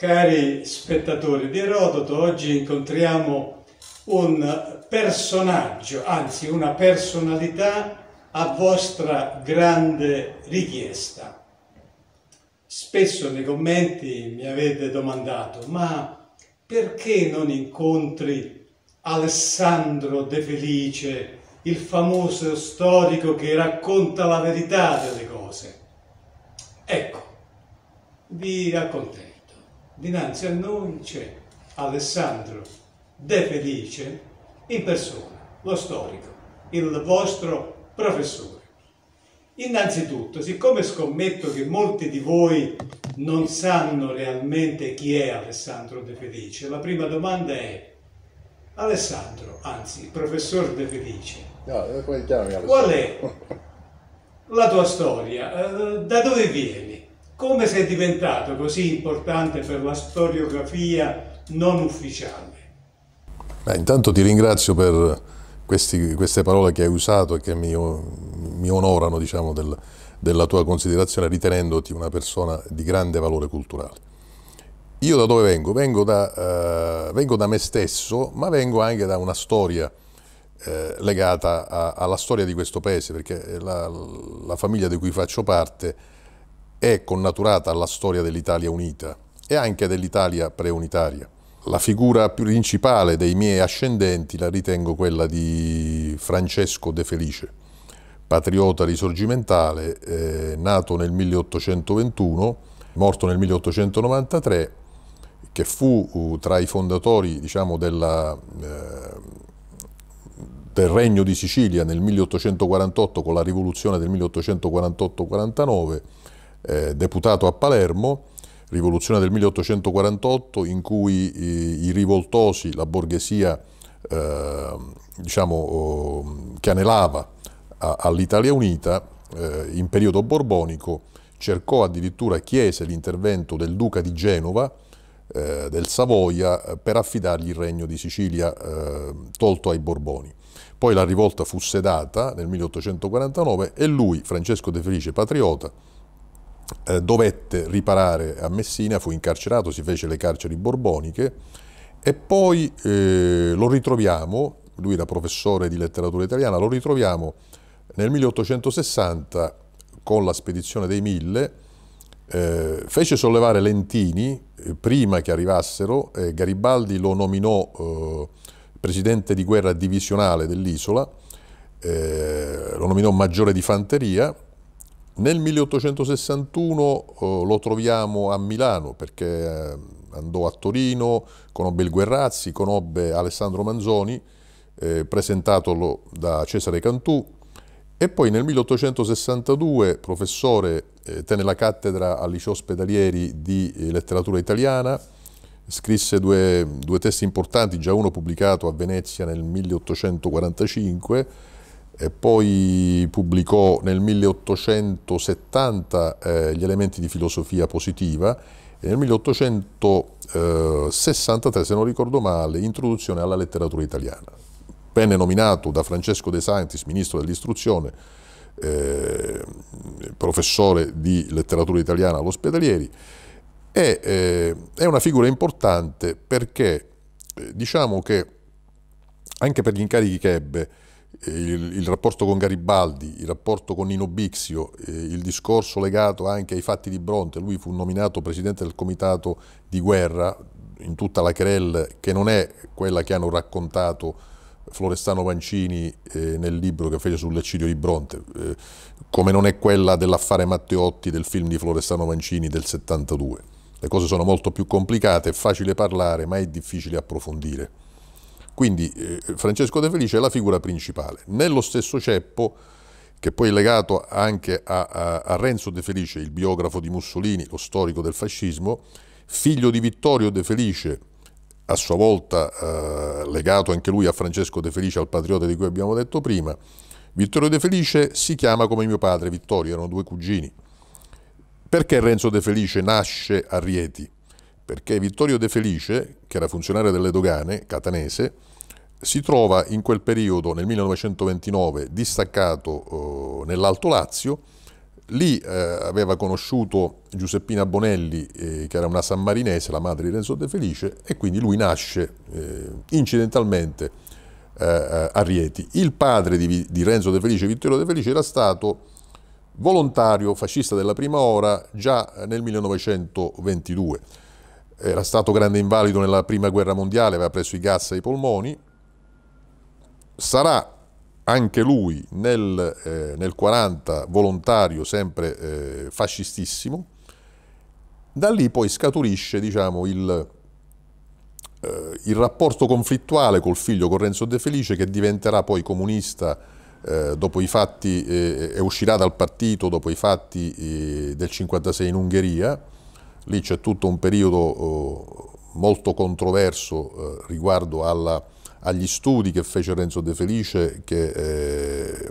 Cari spettatori di Erodoto, oggi incontriamo un personaggio, anzi una personalità a vostra grande richiesta. Spesso nei commenti mi avete domandato, ma perché non incontri Alessandro De Felice, il famoso storico che racconta la verità delle cose? Ecco, vi racconterò dinanzi a noi c'è Alessandro De Felice in persona, lo storico, il vostro professore. Innanzitutto, siccome scommetto che molti di voi non sanno realmente chi è Alessandro De Felice, la prima domanda è Alessandro, anzi, professor De Felice, no, qual è la tua storia? Eh, da dove vieni? come sei diventato così importante per la storiografia non ufficiale? Beh, intanto ti ringrazio per questi, queste parole che hai usato e che mi, mi onorano diciamo, del, della tua considerazione ritenendoti una persona di grande valore culturale. Io da dove vengo? Vengo da, eh, vengo da me stesso, ma vengo anche da una storia eh, legata a, alla storia di questo paese, perché la, la famiglia di cui faccio parte è connaturata alla storia dell'Italia unita e anche dell'Italia preunitaria. La figura principale dei miei ascendenti la ritengo quella di Francesco De Felice, patriota risorgimentale, eh, nato nel 1821, morto nel 1893, che fu uh, tra i fondatori diciamo, della, eh, del Regno di Sicilia nel 1848 con la rivoluzione del 1848-49 eh, deputato a Palermo, rivoluzione del 1848 in cui i, i rivoltosi, la borghesia eh, diciamo, oh, che anelava all'Italia Unita eh, in periodo borbonico, cercò addirittura, chiese l'intervento del duca di Genova, eh, del Savoia, eh, per affidargli il regno di Sicilia eh, tolto ai Borboni. Poi la rivolta fu sedata nel 1849 e lui, Francesco De Felice, patriota, eh, dovette riparare a Messina, fu incarcerato, si fece le carceri borboniche e poi eh, lo ritroviamo, lui era professore di letteratura italiana, lo ritroviamo nel 1860 con la spedizione dei Mille, eh, fece sollevare Lentini eh, prima che arrivassero, Garibaldi lo nominò eh, presidente di guerra divisionale dell'isola, eh, lo nominò maggiore di fanteria nel 1861 eh, lo troviamo a Milano perché eh, andò a Torino, conobbe il Guerrazzi, conobbe Alessandro Manzoni, eh, presentatolo da Cesare Cantù e poi nel 1862 professore eh, tenne la cattedra al liceo ospedalieri di eh, letteratura italiana, scrisse due, due testi importanti, già uno pubblicato a Venezia nel 1845 e poi pubblicò nel 1870 eh, gli elementi di filosofia positiva e nel 1863, se non ricordo male, introduzione alla letteratura italiana. Venne nominato da Francesco De Santis, ministro dell'istruzione, eh, professore di letteratura italiana all'ospedalieri, e eh, è una figura importante perché eh, diciamo che anche per gli incarichi che ebbe, eh, il, il, rapporto con Garibaldi, il rapporto con Nino Bixio, eh, il discorso legato anche ai fatti di Bronte, lui fu nominato presidente del comitato di guerra in tutta la querelle che non è quella che hanno raccontato Florestano Pancini eh, nel libro che fece sull'eccidio di Bronte, eh, come non è quella dell'affare Matteotti del film di Florestano Pancini del 72. Le cose sono molto più complicate, è facile parlare ma è difficile approfondire. Quindi eh, Francesco De Felice è la figura principale. Nello stesso ceppo, che poi è legato anche a, a, a Renzo De Felice, il biografo di Mussolini, lo storico del fascismo, figlio di Vittorio De Felice, a sua volta eh, legato anche lui a Francesco De Felice, al patriota di cui abbiamo detto prima, Vittorio De Felice si chiama come mio padre Vittorio, erano due cugini. Perché Renzo De Felice nasce a Rieti? perché Vittorio De Felice, che era funzionario delle dogane catanese, si trova in quel periodo, nel 1929, distaccato eh, nell'Alto Lazio, lì eh, aveva conosciuto Giuseppina Bonelli, eh, che era una sammarinese, la madre di Renzo De Felice, e quindi lui nasce eh, incidentalmente eh, eh, a Rieti. Il padre di, di Renzo De Felice, Vittorio De Felice, era stato volontario fascista della prima ora già nel 1922 era stato grande invalido nella prima guerra mondiale, aveva preso i gas ai polmoni, sarà anche lui nel, eh, volontario, sempre eh, fascistissimo, da lì poi scaturisce diciamo, il, eh, il, rapporto conflittuale col figlio Correnzo De Felice che diventerà poi comunista eh, dopo i fatti eh, e uscirà dal partito dopo i fatti eh, del 1956 in Ungheria Lì c'è tutto un periodo eh, molto controverso eh, riguardo alla, agli studi che fece Renzo De Felice, che eh,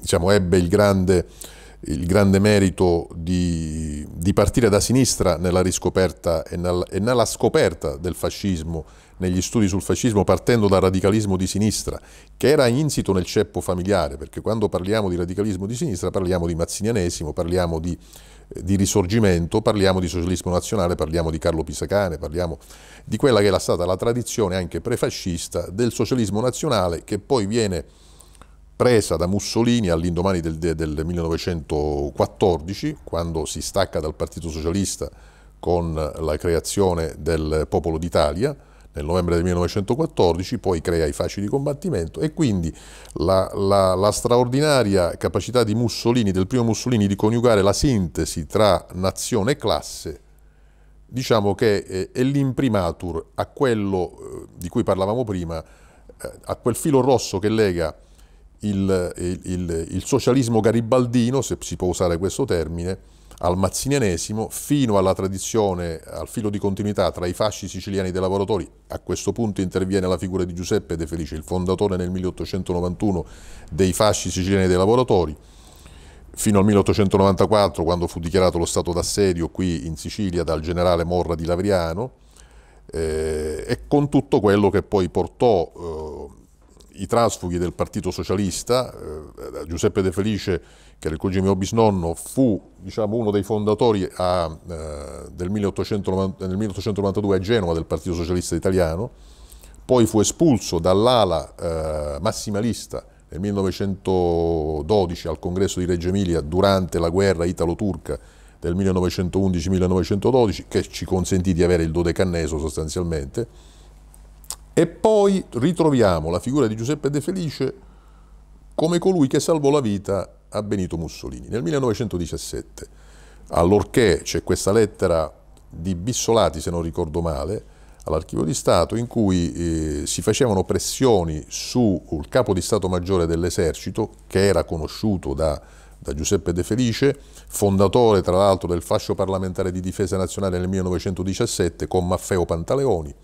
diciamo, ebbe il grande il grande merito di, di, partire da sinistra nella riscoperta e nella, e nella, scoperta del fascismo, negli studi sul fascismo, partendo dal radicalismo di sinistra, che era insito nel ceppo familiare, perché quando parliamo di radicalismo di sinistra parliamo di mazzinianesimo, parliamo di di risorgimento, parliamo di socialismo nazionale, parliamo di Carlo Pisacane, parliamo di quella che era stata la tradizione anche prefascista del socialismo nazionale che poi viene presa da Mussolini all'indomani del, del 1914, quando si stacca dal Partito Socialista con la creazione del Popolo d'Italia, nel novembre del 1914, poi crea i fasci di combattimento e quindi la, la, la, straordinaria capacità di Mussolini, del primo Mussolini, di coniugare la sintesi tra nazione e classe, diciamo che eh, è, l'imprimatur a quello eh, di cui parlavamo prima, eh, a quel filo rosso che lega il, il, il, il, socialismo garibaldino, se si può usare questo termine, al mazzinianesimo, fino alla tradizione, al filo di continuità tra i fasci siciliani dei lavoratori, a questo punto interviene la figura di Giuseppe De Felice, il fondatore nel 1891 dei fasci siciliani dei lavoratori, fino al 1894 quando fu dichiarato lo stato d'assedio qui in Sicilia dal generale Morra di Lavriano, eh, e con tutto quello che poi portò eh, i trasfughi del Partito Socialista, eh, Giuseppe De Felice, che era il cugino mio bisnonno, fu diciamo, uno dei fondatori a, eh, del 1890, nel 1892 a Genova del Partito Socialista Italiano, poi fu espulso dall'ala eh, massimalista nel 1912 al congresso di Reggio Emilia durante la guerra italo-turca del 1911-1912 che ci consentì di avere il dodecanneso sostanzialmente e poi ritroviamo la figura di Giuseppe De Felice come colui che salvò la vita a Benito Mussolini nel 1917, allorché c'è questa lettera di Bissolati, se non ricordo male, all'archivio di Stato in cui eh, si facevano pressioni sul capo di Stato Maggiore dell'esercito, che era conosciuto da, da Giuseppe De Felice, fondatore tra l'altro del fascio parlamentare di difesa nazionale nel 1917 con Maffeo Pantaleoni,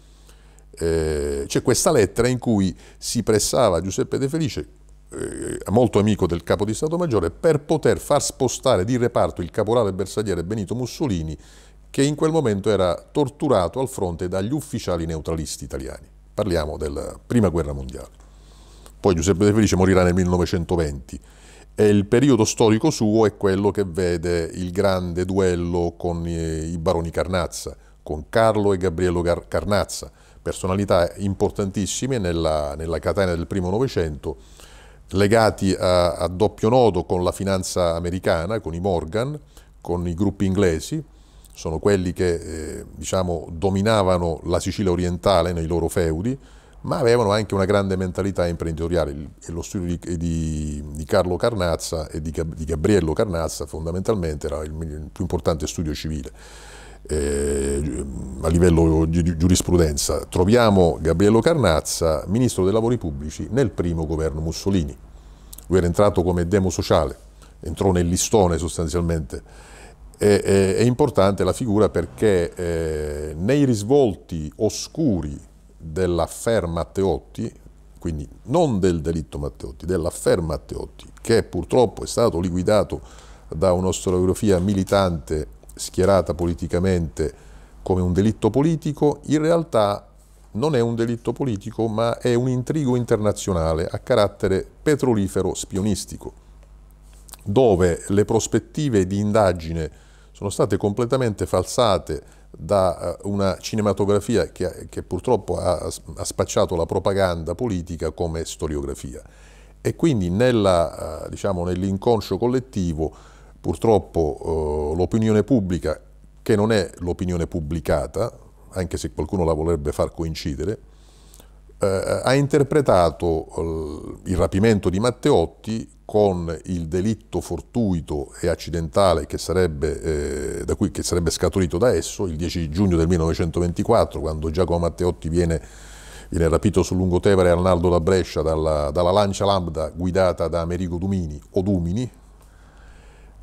eh, c'è questa lettera in cui si pressava Giuseppe De Felice, eh, molto amico del capo di Stato Maggiore, per poter far spostare di reparto il caporale bersagliere Benito Mussolini, che in quel momento era torturato al fronte dagli ufficiali neutralisti italiani. Parliamo della Prima Guerra Mondiale. Poi Giuseppe De Felice morirà nel 1920 e il periodo storico suo è quello che vede il grande duello con eh, i baroni Carnazza, con Carlo e Gabriello Carnazza, personalità importantissime nella, nella catena del primo Novecento, legati a, a, doppio nodo con la finanza americana, con i Morgan, con i gruppi inglesi, sono quelli che eh, diciamo, dominavano la Sicilia orientale nei loro feudi, ma avevano anche una grande mentalità imprenditoriale e lo studio di, di, di Carlo Carnazza e di, di Gabriello Carnazza fondamentalmente era il, il più importante studio civile eh, a livello di giurisprudenza. Troviamo Gabriello Carnazza, ministro dei lavori pubblici, nel primo governo Mussolini. Lui era entrato come demo sociale, entrò nel listone sostanzialmente. E, è, è, importante la figura perché eh, nei risvolti oscuri dell'affer Matteotti, quindi non del delitto Matteotti, dell'affer Matteotti, che purtroppo è stato liquidato da una storiografia militante schierata politicamente come un delitto politico, in realtà non è un delitto politico ma è un intrigo internazionale a carattere petrolifero spionistico, dove le prospettive di indagine sono state completamente falsate da eh, una cinematografia che, che purtroppo ha, ha, spacciato la propaganda politica come storiografia. E quindi eh, diciamo, nell'inconscio diciamo, nell collettivo Purtroppo eh, l'opinione pubblica, che non è l'opinione pubblicata, anche se qualcuno la vorrebbe far coincidere, eh, ha interpretato eh, il rapimento di Matteotti con il delitto fortuito e accidentale che sarebbe, eh, da cui, che sarebbe scaturito da esso il 10 giugno del 1924, quando Giacomo Matteotti viene viene rapito sul Lungotevere Arnaldo da Brescia dalla, dalla, Lancia Lambda guidata da Amerigo Dumini, o Dumini,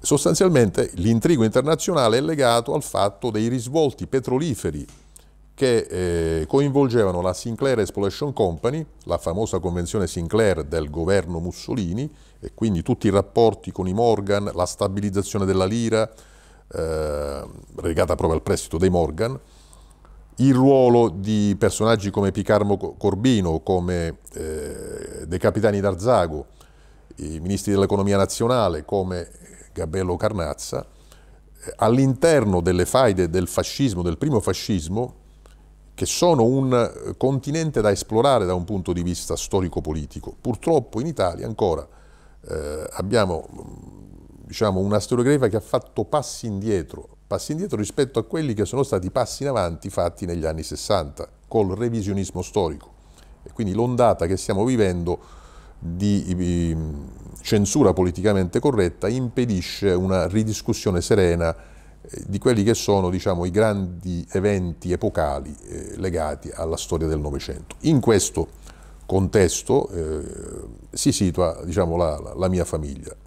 Sostanzialmente l'intrigo internazionale è legato al fatto dei risvolti petroliferi che eh, coinvolgevano la Sinclair Exploration Company, la famosa convenzione Sinclair del governo Mussolini, e quindi tutti i rapporti con i Morgan, la stabilizzazione della lira, eh, legata proprio al prestito dei Morgan, il ruolo di personaggi come Picarmo Corbino, come eh, dei capitani d'Arzago, i ministri dell'economia nazionale, come Gabello Carnazza, eh, all'interno delle faide del fascismo, del primo fascismo, che sono un eh, continente da esplorare da un punto di vista storico-politico. Purtroppo in Italia ancora eh, abbiamo mm, diciamo, una storiografia che ha fatto passi indietro, passi indietro rispetto a quelli che sono stati passi in avanti fatti negli anni 60 col revisionismo storico. E quindi l'ondata che stiamo vivendo di censura politicamente corretta impedisce una ridiscussione serena eh, di quelli che sono diciamo, i grandi eventi epocali eh, legati alla storia del Novecento. In questo contesto eh, si situa diciamo, la, la mia famiglia.